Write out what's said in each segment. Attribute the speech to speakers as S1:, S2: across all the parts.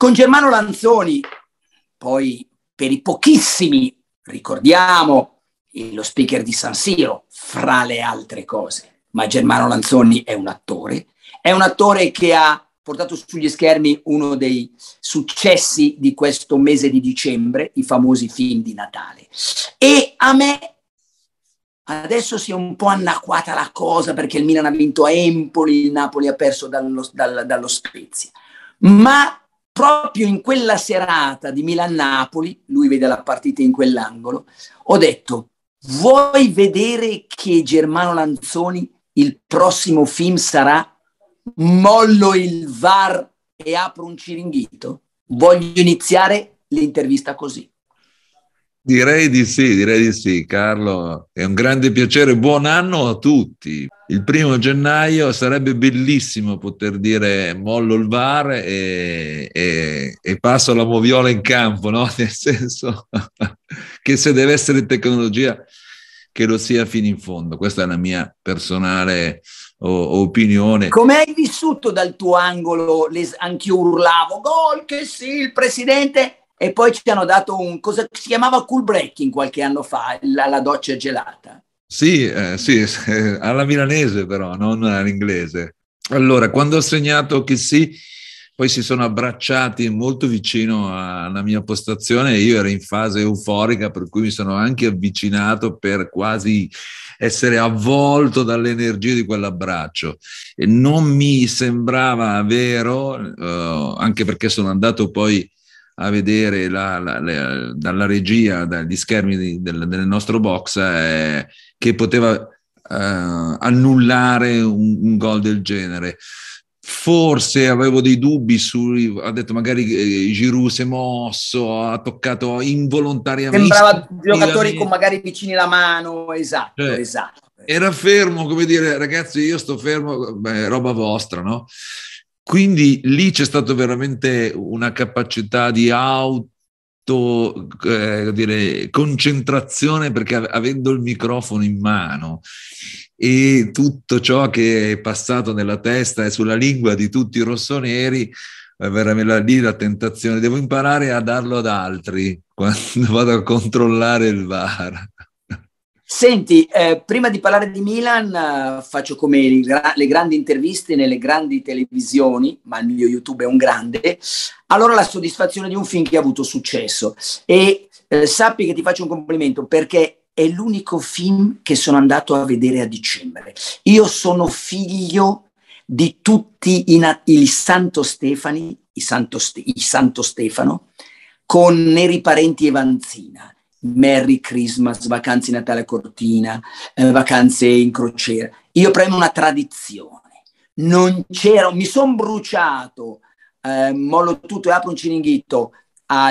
S1: Con Germano Lanzoni, poi per i pochissimi, ricordiamo eh, lo speaker di San Siro, fra le altre cose, ma Germano Lanzoni è un attore, è un attore che ha portato sugli schermi uno dei successi di questo mese di dicembre, i famosi film di Natale. E a me adesso si è un po' anacquata la cosa perché il Milan ha vinto a Empoli, il Napoli ha perso dallo, dallo, dallo Spezia. Ma proprio in quella serata di Milan-Napoli, lui vede la partita in quell'angolo, ho detto, vuoi vedere che Germano Lanzoni il prossimo film sarà Mollo il VAR e apro un ciringhito? Voglio iniziare l'intervista così.
S2: Direi di sì, direi di sì, Carlo. È un grande piacere. Buon anno a tutti. Il primo gennaio sarebbe bellissimo poter dire mollo il VAR e, e, e passo la moviola in campo, no? Nel senso che se deve essere tecnologia, che lo sia fino in fondo. Questa è la mia personale o, opinione. Come
S1: hai vissuto dal tuo angolo? anch'io urlavo, gol che sì, il presidente e poi ci hanno dato un, cosa si chiamava cool breaking qualche anno fa, la, la doccia gelata.
S2: Sì, eh, sì, eh, alla milanese però, non all'inglese. Allora, quando ha segnato che sì, poi si sono abbracciati molto vicino alla mia postazione io ero in fase euforica, per cui mi sono anche avvicinato per quasi essere avvolto dall'energia di quell'abbraccio. E non mi sembrava vero, eh, anche perché sono andato poi a vedere la, la, la, dalla regia, dagli schermi di, del, del, nostro box, eh, che poteva eh, annullare un, un gol del genere. Forse avevo dei dubbi su, ha detto magari eh, Giroud si è mosso, ha toccato involontariamente. Sembrava giocatori con
S1: magari vicini la mano, esatto, cioè, esatto.
S2: Era fermo, come dire, ragazzi, io sto fermo, beh, roba vostra, no? Quindi lì c'è stata veramente una capacità di auto eh, dire, concentrazione perché avendo il microfono in mano e tutto ciò che è passato nella testa e sulla lingua di tutti i rossoneri, è eh, veramente lì la tentazione, devo imparare a darlo ad altri quando vado a controllare il VAR.
S1: Senti, eh, prima di parlare di Milan, eh, faccio come gra- le grandi interviste nelle grandi televisioni, ma il mio YouTube è un grande. Allora la soddisfazione di un film che ha avuto successo. E eh, sappi che ti faccio un complimento perché è l'unico film che sono andato a vedere a dicembre. Io sono figlio di tutti i, na- i Santo Stefani, i Santo, Ste- i Santo Stefano, con Neri Parenti e Vanzina Merry Christmas, vacanze di Natale a Cortina, eh, vacanze in crociera. Io prendo una tradizione. Non c'era, mi sono bruciato, eh, mollo tutto e apro un ciringhito a,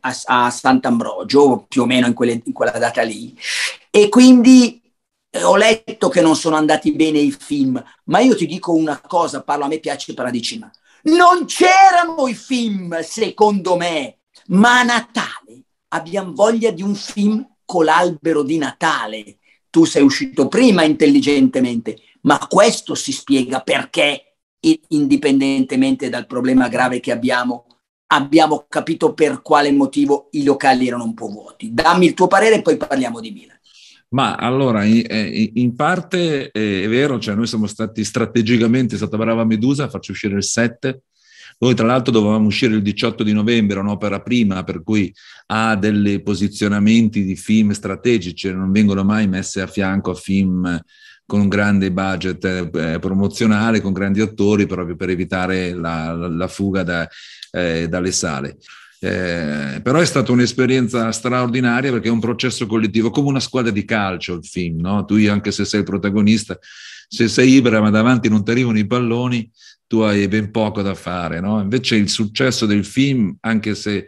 S1: a, a Sant'Ambrogio, più o meno in, quelle, in quella data lì. E quindi eh, ho letto che non sono andati bene i film, ma io ti dico una cosa, parlo a me piace Paradicina. Non c'erano i film, secondo me, ma a Natale abbiamo voglia di un film con l'albero di Natale. Tu sei uscito prima intelligentemente, ma questo si spiega perché, indipendentemente dal problema grave che abbiamo, abbiamo capito per quale motivo i locali erano un po' vuoti. Dammi il tuo parere e poi parliamo di Milan.
S2: Ma allora, eh, in parte eh, è vero, cioè noi siamo stati strategicamente, è stata brava Medusa a farci uscire il 7, noi tra l'altro dovevamo uscire il 18 di novembre, un'opera prima, per cui ha dei posizionamenti di film strategici, cioè non vengono mai messe a fianco a film con un grande budget eh, eh, promozionale, con grandi attori, proprio per evitare la, la, la fuga da, eh, dalle sale. Eh, però è stata un'esperienza straordinaria perché è un processo collettivo, come una squadra di calcio il film, no? tu anche se sei il protagonista, se sei libera ma davanti non ti arrivano i palloni, tu hai ben poco da fare. No? Invece il successo del film, anche se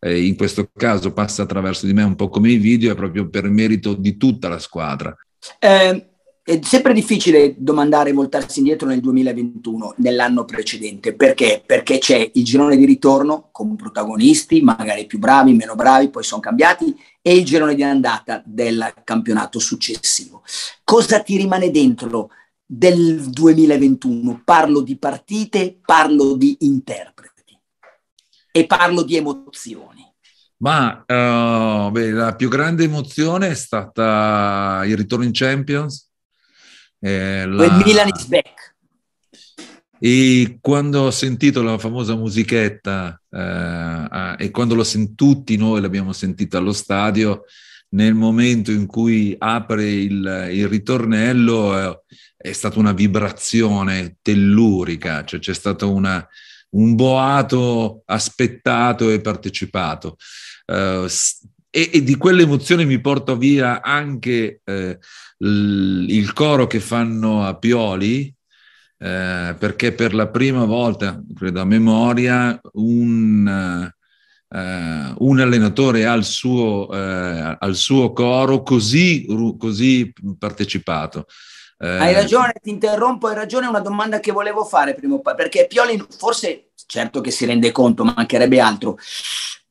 S2: eh, in questo caso passa attraverso di me un po' come i video, è proprio per merito di tutta la squadra.
S1: Eh, è sempre difficile domandare e voltarsi indietro nel 2021, nell'anno precedente, perché? Perché c'è il girone di ritorno con protagonisti, magari più bravi, meno bravi, poi sono cambiati, e il girone di andata del campionato successivo. Cosa ti rimane dentro del 2021, parlo di partite, parlo di interpreti e parlo di emozioni.
S2: Ma uh, beh, la più grande emozione è stata il ritorno in Champions. Eh, la...
S1: Milan is back.
S2: E quando ho sentito la famosa musichetta eh, e quando l'ho sentita, tutti noi l'abbiamo sentita allo stadio, nel momento in cui apre il, il ritornello, eh, è stata una vibrazione tellurica, cioè c'è stato una, un boato aspettato e partecipato. Uh, e, e, di quell'emozione mi porto via anche eh, l, il coro che fanno a Pioli, eh, perché per la prima volta, credo a memoria, un, eh, un allenatore al suo, eh, al suo coro così, così partecipato. Eh... Hai ragione,
S1: ti interrompo, hai ragione, è una domanda che volevo fare prima o poi, perché Pioli forse, certo che si rende conto, mancherebbe altro,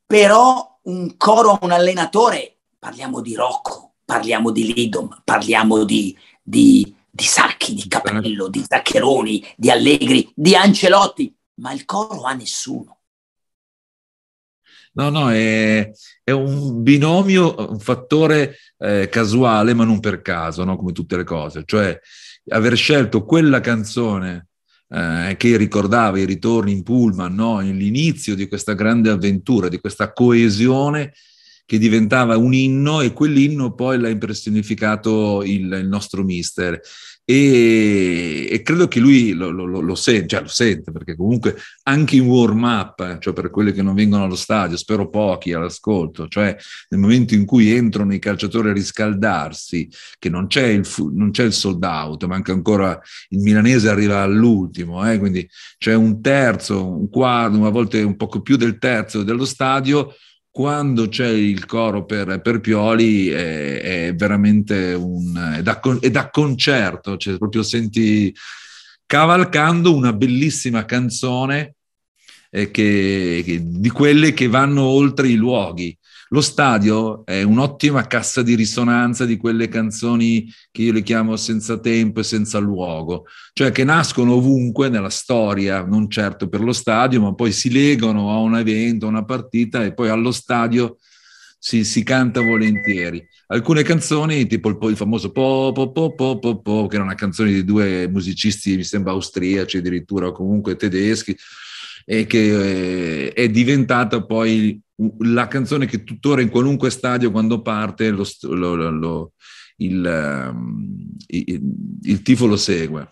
S1: però un coro, un allenatore, parliamo di Rocco, parliamo di Lidom, parliamo di, di, di Sacchi, di Capello, di Zaccheroni, di Allegri, di Ancelotti, ma il coro a nessuno.
S2: No, no, è, è un binomio, un fattore eh, casuale, ma non per caso, no? come tutte le cose. Cioè, aver scelto quella canzone eh, che ricordava i ritorni in Pullman, no? l'inizio di questa grande avventura, di questa coesione che diventava un inno e quell'inno poi l'ha impersonificato il, il nostro mister. E, e, credo che lui lo, lo, lo, lo sente, già cioè, lo sente, perché comunque anche in warm up, eh, cioè per quelli che non vengono allo stadio, spero pochi all'ascolto, cioè nel momento in cui entrano i calciatori a riscaldarsi, che non c'è il, non c'è il sold out, manca ancora il milanese arriva all'ultimo, eh, quindi c'è un terzo, un quarto, una volta un poco più del terzo dello stadio quando c'è il coro per, per Pioli è, è, veramente un... È da, è da concerto, cioè proprio senti cavalcando una bellissima canzone eh, che, che, di quelle che vanno oltre i luoghi. Lo stadio è un'ottima cassa di risonanza di quelle canzoni che io le chiamo senza tempo e senza luogo, cioè che nascono ovunque nella storia, non certo per lo stadio, ma poi si legano a un evento, a una partita e poi allo stadio si, si canta volentieri. Alcune canzoni, tipo il, il famoso po po, po po po po che era una canzone di due musicisti, mi sembra austriaci addirittura o comunque tedeschi, e che eh, è diventata poi la canzone che tuttora in qualunque stadio quando parte lo, lo, lo, il, ehm, il, il, tifo lo segue.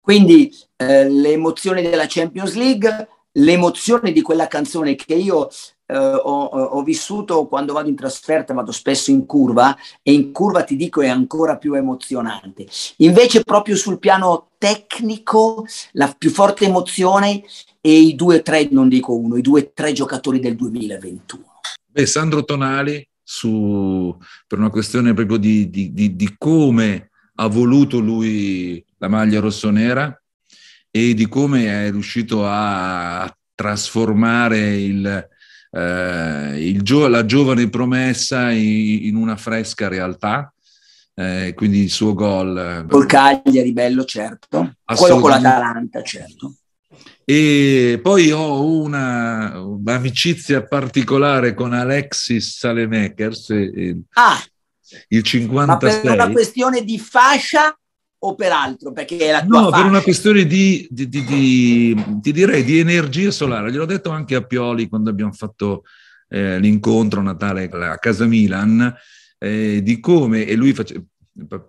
S1: Quindi eh, le emozioni della Champions League, l'emozione di quella canzone che io eh, ho, ho, vissuto quando vado in trasferta, vado spesso in curva e in curva ti dico è ancora più emozionante. Invece proprio sul piano tecnico, la più forte emozione e i due tre, non dico uno, i due tre giocatori del 2021.
S2: Beh, Sandro Tonali, su, per una questione proprio di, di, di, di, come ha voluto lui la maglia rossonera e di come è riuscito a trasformare il, eh, il, la giovane promessa in, in una fresca realtà eh, quindi il suo gol. Eh, Col
S1: Cagliari, bello, certo.
S2: Quello con l'Atalanta, certo. E poi ho una, un'amicizia particolare con Alexis Salemekers. Eh, eh, ah, il 56. Ma per una
S1: questione di fascia o per altro? Perché è la tua No, fascia. per una
S2: questione di, di, di, di, direi, di energia solare. Gliel'ho detto anche a Pioli quando abbiamo fatto eh, l'incontro a Natale a casa Milan eh, di come, e lui face,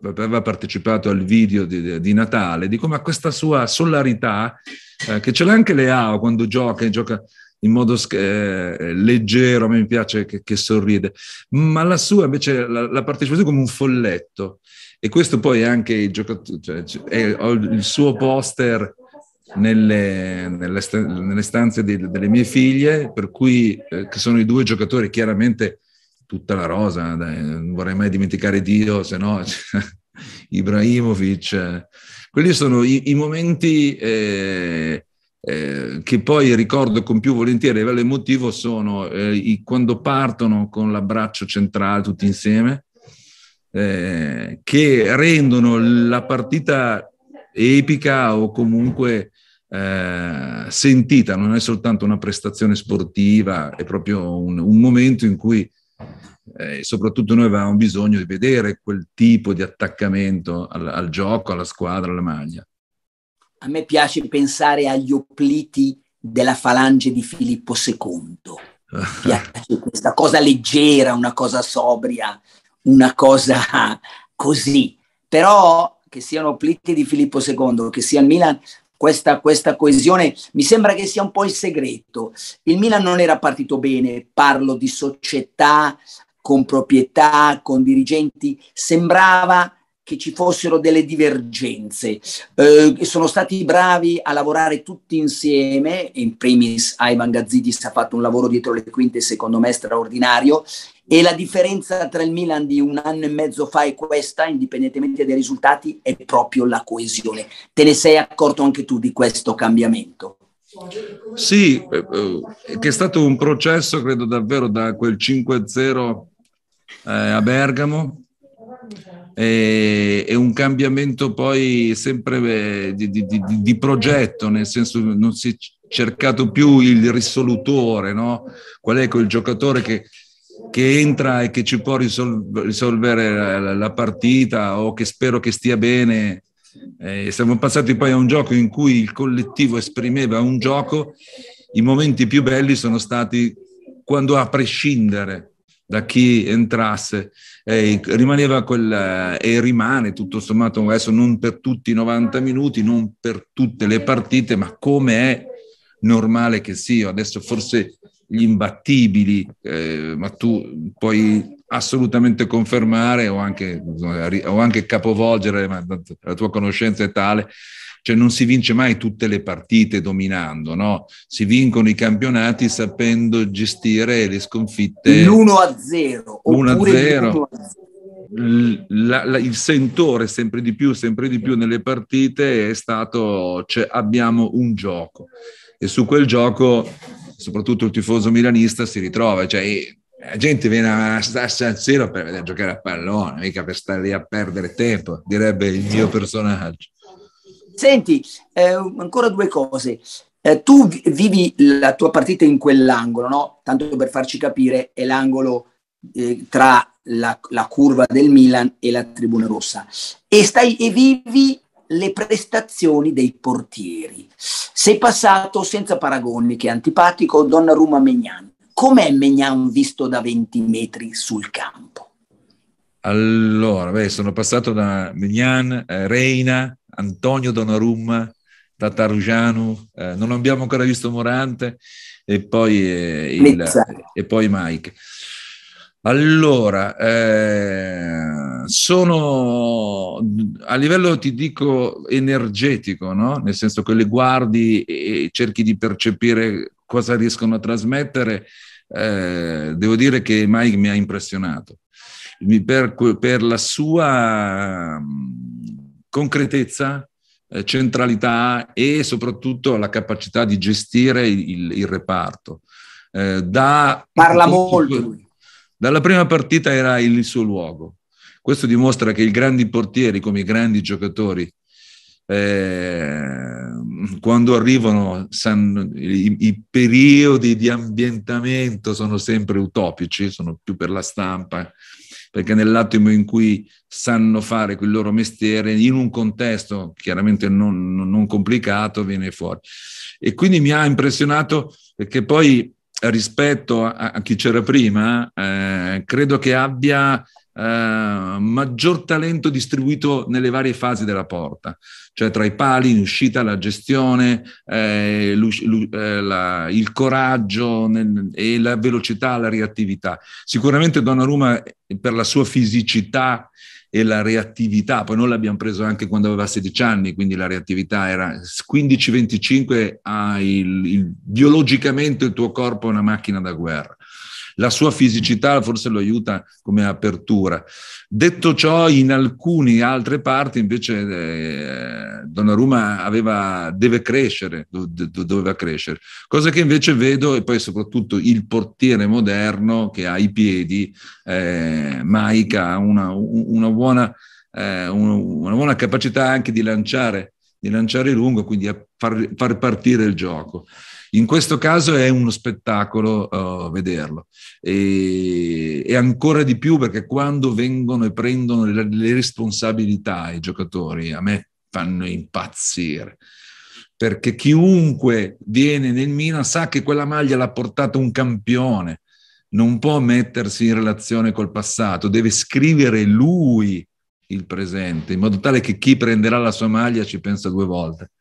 S2: aveva partecipato al video di, di, Natale, di come ha questa sua solarità, eh, che ce l'ha anche Leao quando gioca, gioca in modo eh, leggero, a me piace che, che, sorride, ma la sua invece la, la partecipazione come un folletto. E questo poi è anche il, giocatore, cioè, è il suo poster nelle, nelle, stanze di, delle mie figlie, per cui eh, che sono i due giocatori chiaramente tutta la rosa, dai, non vorrei mai dimenticare Dio, se no Ibrahimovic. Quelli sono i, i momenti eh, eh, che poi ricordo con più volentieri a livello emotivo sono eh, i, quando partono con l'abbraccio centrale tutti insieme, eh, che rendono la partita epica o comunque eh, sentita, non è soltanto una prestazione sportiva, è proprio un, un momento in cui eh, soprattutto noi avevamo bisogno di vedere quel tipo di attaccamento al, al gioco, alla squadra, alla maglia.
S1: A me piace pensare agli opliti della falange di Filippo II. Piace questa cosa leggera, una cosa sobria, una cosa così. Però che siano opliti di Filippo II, che sia il Milan, questa, questa coesione mi sembra che sia un po' il segreto. Il Milan non era partito bene, parlo di società con proprietà, con dirigenti, sembrava che ci fossero delle divergenze. Eh, sono stati bravi a lavorare tutti insieme, in primis Ivan Gazzidis ha fatto un lavoro dietro le quinte secondo me straordinario e la differenza tra il Milan di un anno e mezzo fa e questa, indipendentemente dai risultati, è proprio la coesione. Te ne sei accorto anche tu di questo cambiamento?
S2: Sì, eh, eh, che è stato un processo, credo davvero, da quel 5-0 eh, a Bergamo e, un cambiamento poi sempre eh, di, di, di, di progetto, nel senso non si è cercato più il risolutore, no? qual è quel giocatore che che entra e che ci può risol- risolvere la, la, partita o che spero che stia bene. Eh, siamo passati poi a un gioco in cui il collettivo esprimeva un gioco. I momenti più belli sono stati quando a prescindere da chi entrasse eh, rimaneva quel eh, e rimane tutto sommato adesso non per tutti i 90 minuti, non per tutte le partite, ma come è normale che sia. Adesso forse gli imbattibili, eh, ma tu puoi assolutamente confermare o anche, o anche capovolgere, ma la tua conoscenza è tale cioè non si vince mai tutte le partite dominando, no? Si vincono i campionati sapendo gestire le sconfitte. L'1 a 0. 1 a 0. La, la, il sentore sempre di più, sempre di più nelle partite è stato cioè, abbiamo un gioco e su quel gioco soprattutto il tifoso milanista si ritrova, cioè la gente viene a starsi al cielo per vedere giocare a pallone, mica per stare lì a perdere tempo, direbbe il mio personaggio.
S1: Senti, eh, ancora due cose. Eh, tu vivi la tua partita in quell'angolo, no? Tanto per farci capire, è l'angolo eh, tra la, la, curva del Milan e la tribuna rossa. E, stai, e vivi le prestazioni dei portieri. Sei passato senza paragoni, che è antipatico, Donnarumma Mignan. Com'è Mignan visto da 20 metri sul campo?
S2: Allora, beh, sono passato da Mignan, eh, Reina, Antonio Donnarumma, Tatarugianu, eh, non abbiamo ancora visto Morante e poi, eh, il, e poi Mike. Allora, eh, sono a livello, ti dico, energetico, no? nel senso che le guardi e cerchi di percepire cosa riescono a trasmettere, eh, devo dire che Mike mi ha impressionato per, per la sua concretezza, eh, centralità e soprattutto la capacità di gestire il, il reparto. Eh, da Parla molto lui dalla prima partita era il suo luogo. Questo dimostra che i grandi portieri, come i grandi giocatori, eh, quando arrivano sanno, i, i, periodi di ambientamento sono sempre utopici, sono più per la stampa, perché nell'attimo in cui sanno fare quel loro mestiere, in un contesto chiaramente non, non complicato, viene fuori. E quindi mi ha impressionato perché poi rispetto a, a chi c'era prima, eh, credo che abbia eh, maggior talento distribuito nelle varie fasi della porta, cioè tra i pali, in uscita, la gestione, eh, eh, la, il coraggio nel, e la velocità, la reattività. Sicuramente Donnarumma per la sua fisicità e la reattività, poi noi l'abbiamo preso anche quando aveva 16 anni, quindi la reattività era 15-25, hai il, il, biologicamente il tuo corpo è una macchina da guerra la sua fisicità forse lo aiuta come apertura. Detto ciò, in alcune altre parti invece eh, Donnarumma aveva, deve crescere, do, do, doveva crescere, cosa che invece vedo e poi soprattutto il portiere moderno che ha i piedi, eh, Maica ha una, una, buona, eh, una buona capacità anche di lanciare di lanciare lungo, quindi a far, far partire il gioco. In questo caso è uno spettacolo uh, vederlo e, e, ancora di più perché quando vengono e prendono le, le responsabilità i giocatori a me fanno impazzire perché chiunque viene nel Milan sa che quella maglia l'ha portato un campione, non può mettersi in relazione col passato, deve scrivere lui il presente, in modo tale che chi prenderà la sua maglia ci pensa due
S1: volte.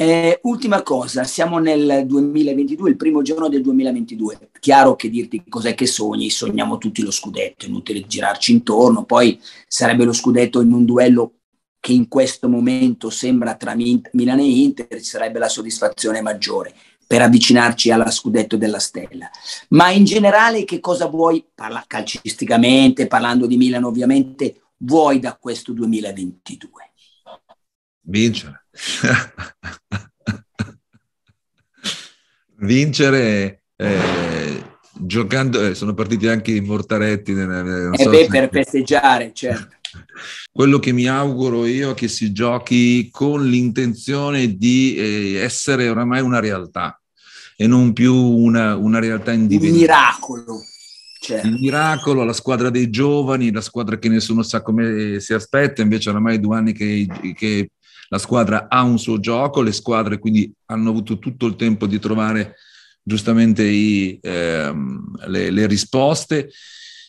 S1: Eh, ultima cosa, siamo nel 2022, il primo giorno del 2022. Chiaro che dirti cos'è che sogni, sogniamo tutti lo scudetto, è inutile girarci intorno, poi sarebbe lo scudetto in un duello che in questo momento sembra tra Milano e Inter, sarebbe la soddisfazione maggiore per avvicinarci alla scudetto della stella. Ma in generale che cosa vuoi, parla calcisticamente, parlando di Milano ovviamente, vuoi da questo 2022?
S2: Vincere. Vincere eh, giocando, eh, sono partiti anche i Mortaretti. Nella, eh so beh, per
S1: festeggiare, certo.
S2: Quello che mi auguro io è che si giochi con l'intenzione di eh, essere oramai una realtà e non più una, una realtà individuale. Un
S1: miracolo. Certo. Il
S2: miracolo, la squadra dei giovani, la squadra che nessuno sa come eh, si aspetta, invece oramai due anni che, che la squadra ha un suo gioco, le squadre quindi hanno avuto tutto il tempo di trovare giustamente i, ehm, le, le, risposte,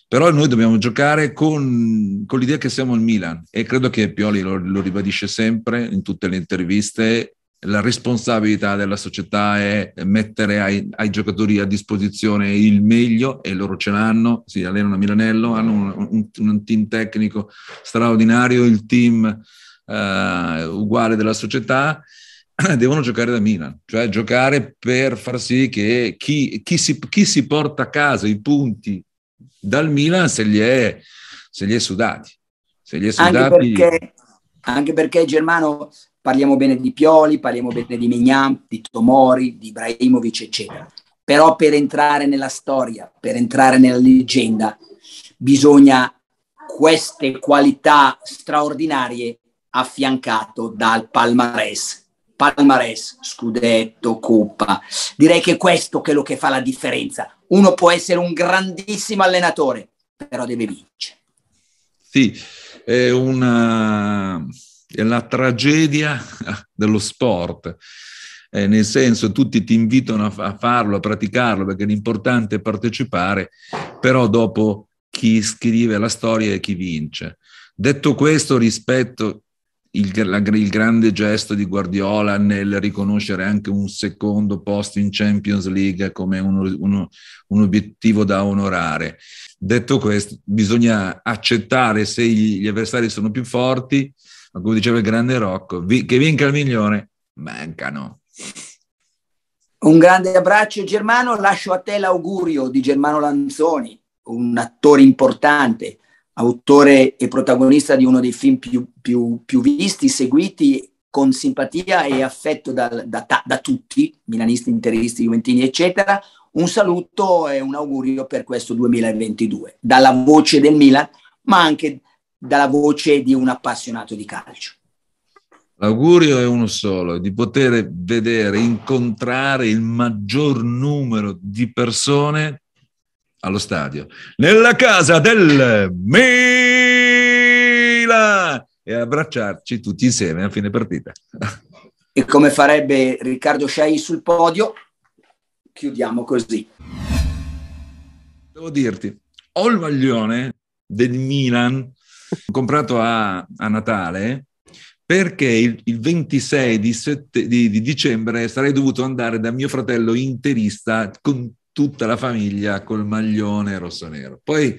S2: però noi dobbiamo giocare con, con, l'idea che siamo il Milan e credo che Pioli lo, lo ribadisce sempre in tutte le interviste, la responsabilità della società è mettere ai, ai, giocatori a disposizione il meglio e loro ce l'hanno, si allenano a Milanello, hanno un, un, un team tecnico straordinario, il team eh, uguale della società, devono giocare da Milan, cioè giocare per far sì che chi, chi, si, chi si, porta a casa i punti dal Milan se li è, se li è sudati. Se li è sudati... Anche perché,
S1: anche perché Germano parliamo bene di Pioli, parliamo bene di Mignan, di Tomori, di Ibrahimovic, eccetera. Però per entrare nella storia, per entrare nella leggenda, bisogna queste qualità straordinarie affiancato dal palmarès. Palmarès, scudetto, coppa. Direi che questo è quello che fa la differenza. Uno può essere un grandissimo allenatore, però deve vincere.
S2: Sì, è una è la tragedia dello sport. Eh, nel senso, tutti ti invitano a, a farlo, a praticarlo, perché l'importante è partecipare, però dopo chi scrive la storia è chi vince. Detto questo, rispetto il, la, il, grande gesto di Guardiola nel riconoscere anche un secondo posto in Champions League come uno, uno, un obiettivo da onorare. Detto questo, bisogna accettare se gli avversari sono più forti, ma come diceva il grande Rocco, vi, che vinca il migliore, mancano.
S1: Un grande abbraccio Germano, lascio a te l'augurio di Germano Lanzoni, un attore importante, autore e protagonista di uno dei film più, più, più visti, seguiti con simpatia e affetto da, da, da, tutti, milanisti, interisti, juventini, eccetera, un saluto e un augurio per questo 2022, dalla voce del Milan, ma anche dalla voce di un appassionato di calcio.
S2: L'augurio è uno solo, di poter vedere, incontrare il maggior numero di persone allo stadio, nella casa del Milan e abbracciarci tutti insieme a fine partita.
S1: E come farebbe Riccardo Sciai sul podio, chiudiamo così.
S2: Devo dirti, ho il maglione del Milan comprato a, a Natale perché il, il 26 di, sette, di, di dicembre sarei dovuto andare da mio fratello interista con tutta la famiglia col maglione rosso-nero. Poi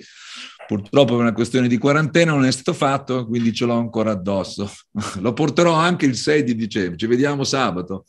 S2: purtroppo per una questione di quarantena non è stato fatto, quindi ce l'ho ancora addosso. Lo porterò anche il 6 di dicembre, ci vediamo sabato.